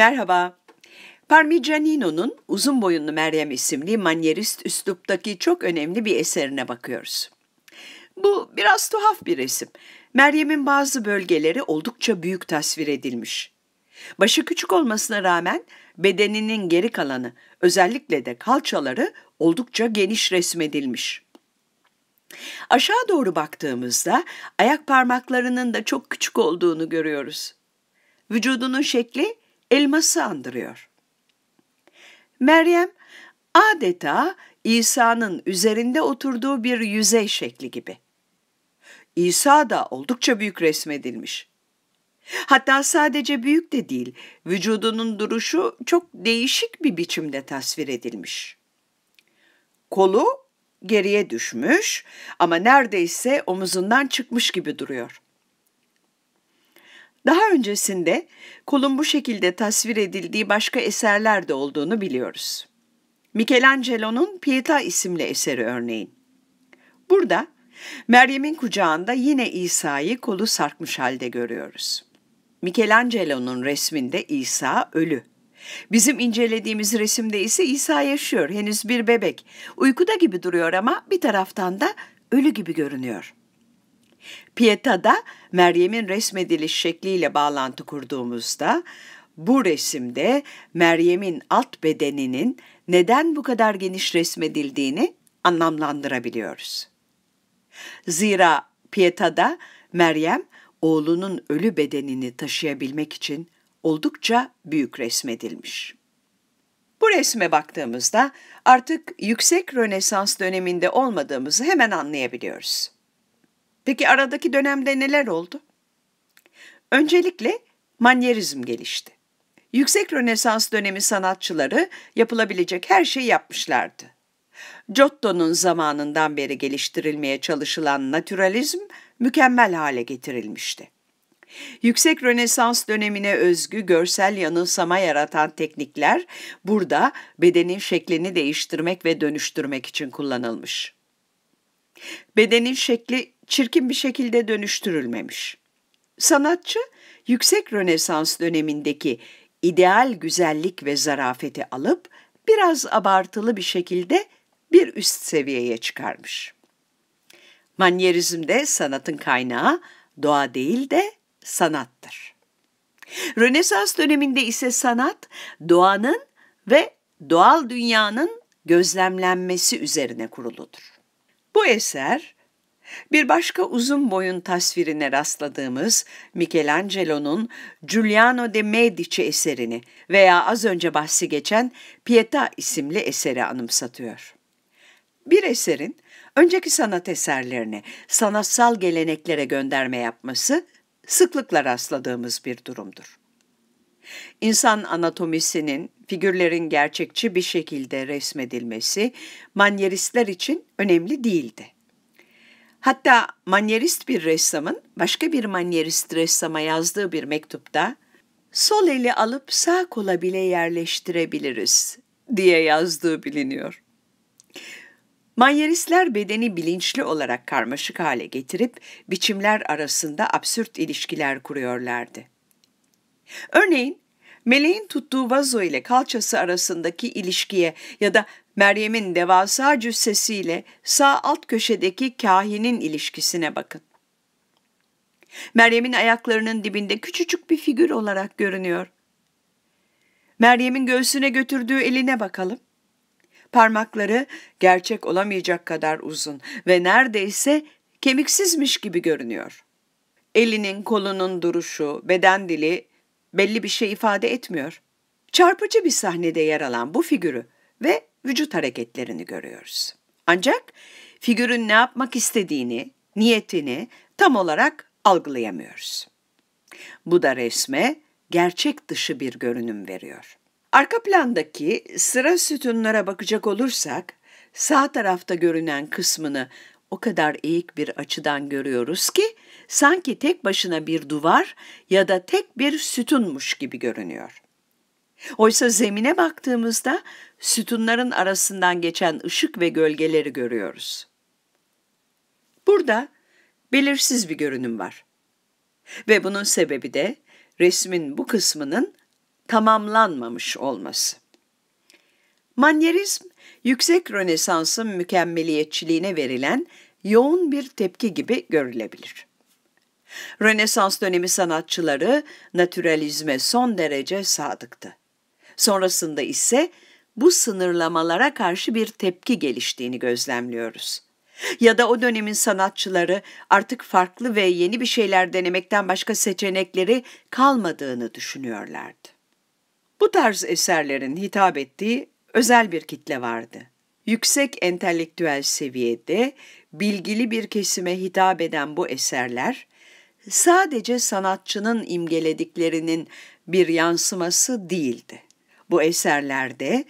Merhaba. Parmigianino'nun Uzun Boyunlu Meryem isimli manyerist üsluptaki çok önemli bir eserine bakıyoruz. Bu biraz tuhaf bir resim. Meryem'in bazı bölgeleri oldukça büyük tasvir edilmiş. Başı küçük olmasına rağmen bedeninin geri kalanı, özellikle de kalçaları oldukça geniş resmedilmiş. Aşağı doğru baktığımızda ayak parmaklarının da çok küçük olduğunu görüyoruz. Vücudunun şekli elması andırıyor. Meryem adeta İsa'nın üzerinde oturduğu bir yüzey şekli gibi. İsa da oldukça büyük resmedilmiş. Hatta sadece büyük de değil, vücudunun duruşu çok değişik bir biçimde tasvir edilmiş. Kolu geriye düşmüş ama neredeyse omuzundan çıkmış gibi duruyor. Daha öncesinde kolun bu şekilde tasvir edildiği başka eserler de olduğunu biliyoruz. Michelangelo'nun Pieta isimli eseri örneğin. Burada Meryem'in kucağında yine İsa'yı kolu sarkmış halde görüyoruz. Michelangelo'nun resminde İsa ölü. Bizim incelediğimiz resimde ise İsa yaşıyor, henüz bir bebek. Uykuda gibi duruyor ama bir taraftan da ölü gibi görünüyor.'' Pieta'da Meryem'in resmediliş şekliyle bağlantı kurduğumuzda bu resimde Meryem'in alt bedeninin neden bu kadar geniş resmedildiğini anlamlandırabiliyoruz. Zira Pieta'da Meryem oğlunun ölü bedenini taşıyabilmek için oldukça büyük resmedilmiş. Bu resme baktığımızda artık yüksek Rönesans döneminde olmadığımızı hemen anlayabiliyoruz. Peki aradaki dönemde neler oldu? Öncelikle manyerizm gelişti. Yüksek Rönesans dönemi sanatçıları yapılabilecek her şeyi yapmışlardı. Giotto'nun zamanından beri geliştirilmeye çalışılan naturalizm mükemmel hale getirilmişti. Yüksek Rönesans dönemine özgü görsel yanılsama yaratan teknikler burada bedenin şeklini değiştirmek ve dönüştürmek için kullanılmış. Bedenin şekli çirkin bir şekilde dönüştürülmemiş. Sanatçı, yüksek Rönesans dönemindeki ideal güzellik ve zarafeti alıp biraz abartılı bir şekilde bir üst seviyeye çıkarmış. Manyerizmde sanatın kaynağı doğa değil de sanattır. Rönesans döneminde ise sanat doğanın ve doğal dünyanın gözlemlenmesi üzerine kuruludur. Bu eser bir başka uzun boyun tasvirine rastladığımız Michelangelo'nun Giuliano de Medici eserini veya az önce bahsi geçen Pietà isimli eseri anımsatıyor. Bir eserin önceki sanat eserlerine, sanatsal geleneklere gönderme yapması sıklıkla rastladığımız bir durumdur. İnsan anatomisinin, figürlerin gerçekçi bir şekilde resmedilmesi manyeristler için önemli değildi. Hatta manyerist bir ressamın başka bir manyerist ressama yazdığı bir mektupta sol eli alıp sağ kola bile yerleştirebiliriz diye yazdığı biliniyor. Manyeristler bedeni bilinçli olarak karmaşık hale getirip biçimler arasında absürt ilişkiler kuruyorlardı. Örneğin meleğin tuttuğu vazo ile kalçası arasındaki ilişkiye ya da Meryem'in devasa cüssesiyle sağ alt köşedeki kahinin ilişkisine bakın. Meryem'in ayaklarının dibinde küçücük bir figür olarak görünüyor. Meryem'in göğsüne götürdüğü eline bakalım. Parmakları gerçek olamayacak kadar uzun ve neredeyse kemiksizmiş gibi görünüyor. Elinin kolunun duruşu, beden dili belli bir şey ifade etmiyor. Çarpıcı bir sahnede yer alan bu figürü ve vücut hareketlerini görüyoruz. Ancak figürün ne yapmak istediğini, niyetini tam olarak algılayamıyoruz. Bu da resme gerçek dışı bir görünüm veriyor. Arka plandaki sıra sütunlara bakacak olursak, sağ tarafta görünen kısmını o kadar eğik bir açıdan görüyoruz ki, sanki tek başına bir duvar ya da tek bir sütunmuş gibi görünüyor. Oysa zemine baktığımızda sütunların arasından geçen ışık ve gölgeleri görüyoruz. Burada belirsiz bir görünüm var. Ve bunun sebebi de resmin bu kısmının tamamlanmamış olması. Manyerizm, yüksek Rönesans'ın mükemmeliyetçiliğine verilen yoğun bir tepki gibi görülebilir. Rönesans dönemi sanatçıları naturalizme son derece sadıktı. Sonrasında ise bu sınırlamalara karşı bir tepki geliştiğini gözlemliyoruz. Ya da o dönemin sanatçıları artık farklı ve yeni bir şeyler denemekten başka seçenekleri kalmadığını düşünüyorlardı. Bu tarz eserlerin hitap ettiği özel bir kitle vardı. Yüksek entelektüel seviyede bilgili bir kesime hitap eden bu eserler sadece sanatçının imgelediklerinin bir yansıması değildi. Bu eserlerde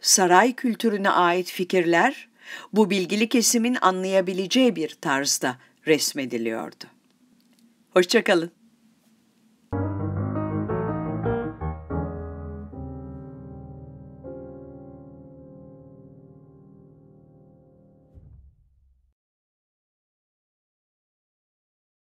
saray kültürüne ait fikirler bu bilgili kesimin anlayabileceği bir tarzda resmediliyordu. Hoşçakalın.